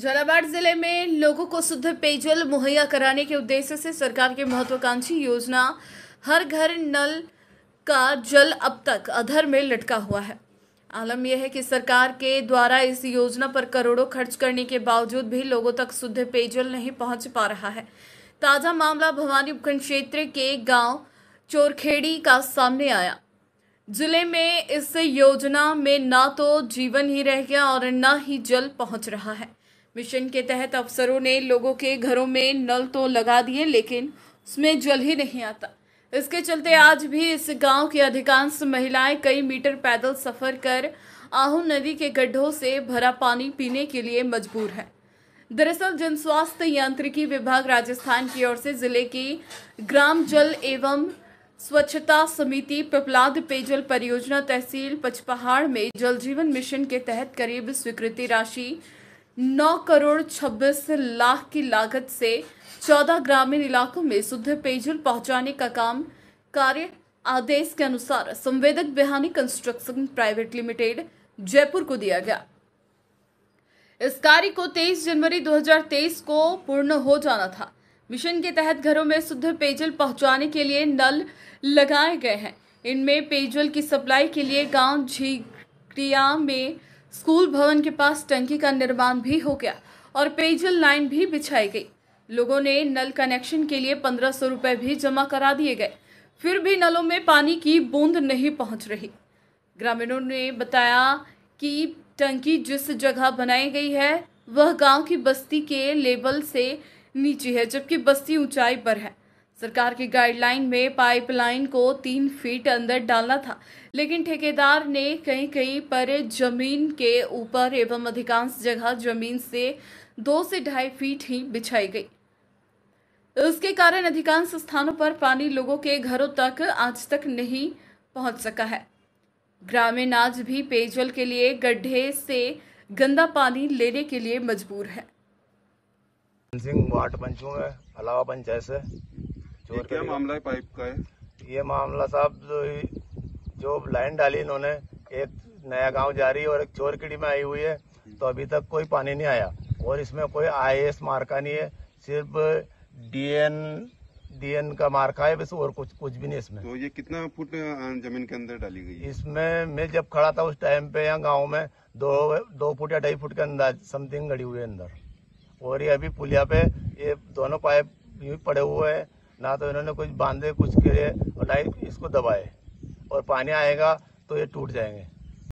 झालावाड़ जिले में लोगों को शुद्ध पेयजल मुहैया कराने के उद्देश्य से सरकार की महत्वाकांक्षी योजना हर घर नल का जल अब तक अधर में लटका हुआ है आलम यह है कि सरकार के द्वारा इस योजना पर करोड़ों खर्च करने के बावजूद भी लोगों तक शुद्ध पेयजल नहीं पहुंच पा रहा है ताज़ा मामला भवानी उपखंड क्षेत्र के गांव चोरखेड़ी का सामने आया जिले में इस योजना में ना तो जीवन ही रह गया और ना ही जल पहुंच रहा है मिशन के तहत अफसरों ने लोगों के घरों में नल तो लगा दिए लेकिन उसमें जल ही नहीं आता इसके चलते आज भी इस गांव की अधिकांश महिलाएं कई मीटर पैदल सफर कर आहू नदी के गड्ढों से भरा पानी पीने के लिए मजबूर हैं दरअसल जन स्वास्थ्य यांत्रिकी विभाग राजस्थान की ओर से जिले की ग्राम जल एवं स्वच्छता समिति पिपलाद पेयजल परियोजना तहसील पचपहाड़ में जल जीवन मिशन के तहत करीब स्वीकृति राशि नौ करोड़ छब्बीस लाख की लागत से चौदह ग्रामीण इलाकों में शुद्ध पेयजल पहुंचाने का काम कार्य आदेश के अनुसार संवेदक Bihani construction private limited Jaipur को दिया गया इस कार्य को 23 जनवरी 2023 को पूर्ण हो जाना था मिशन के तहत घरों में शुद्ध पेयजल पहुंचाने के लिए नल लगाए गए हैं इनमें पेयजल की सप्लाई के लिए गांव झीक्रिया में स्कूल भवन के पास टंकी का निर्माण भी हो गया और पेयजल लाइन भी बिछाई गई लोगों ने नल कनेक्शन के लिए पंद्रह सौ रुपये भी जमा करा दिए गए फिर भी नलों में पानी की बूंद नहीं पहुंच रही ग्रामीणों ने बताया कि टंकी जिस जगह बनाई गई है वह गांव की बस्ती के लेवल से नीचे है जबकि बस्ती ऊंचाई पर है सरकार की गाइडलाइन में पाइपलाइन को तीन फीट अंदर डालना था लेकिन ठेकेदार ने कहीं कहीं पर जमीन के ऊपर एवं अधिकांश जगह जमीन से दो से ढाई फीट ही बिछाई गई इसके कारण अधिकांश स्थानों पर पानी लोगों के घरों तक आज तक नहीं पहुंच सका है ग्रामीण आज भी पेयजल के लिए गड्ढे से गंदा पानी लेने के लिए मजबूर है अलावा पंचायत चोर क्या मामला है पाइप का है ये मामला साहब जो जो लाइन डाली इन्होंने एक नया गांव जा रही है और एक चोर कीड़ी में आई हुई है तो अभी तक कोई पानी नहीं आया और इसमें कोई आई मार्का नहीं है सिर्फ डीएन डीएन का मार्का है बस और कुछ कुछ भी नहीं इसमें तो ये कितना फुट जमीन के अंदर डाली गई है इसमें मैं जब खड़ा था उस टाइम पे यहाँ गाँव में दो दो फुट या ढाई फुट के अंदर समथिंग गड़ी हुई है अंदर और ये अभी पुलिया पे ये दोनों पाइप पड़े हुए हैं ना तो इन्होंने कुछ बांधे कुछ गिरे और ना ही इसको दबाए और पानी आएगा तो ये टूट जाएंगे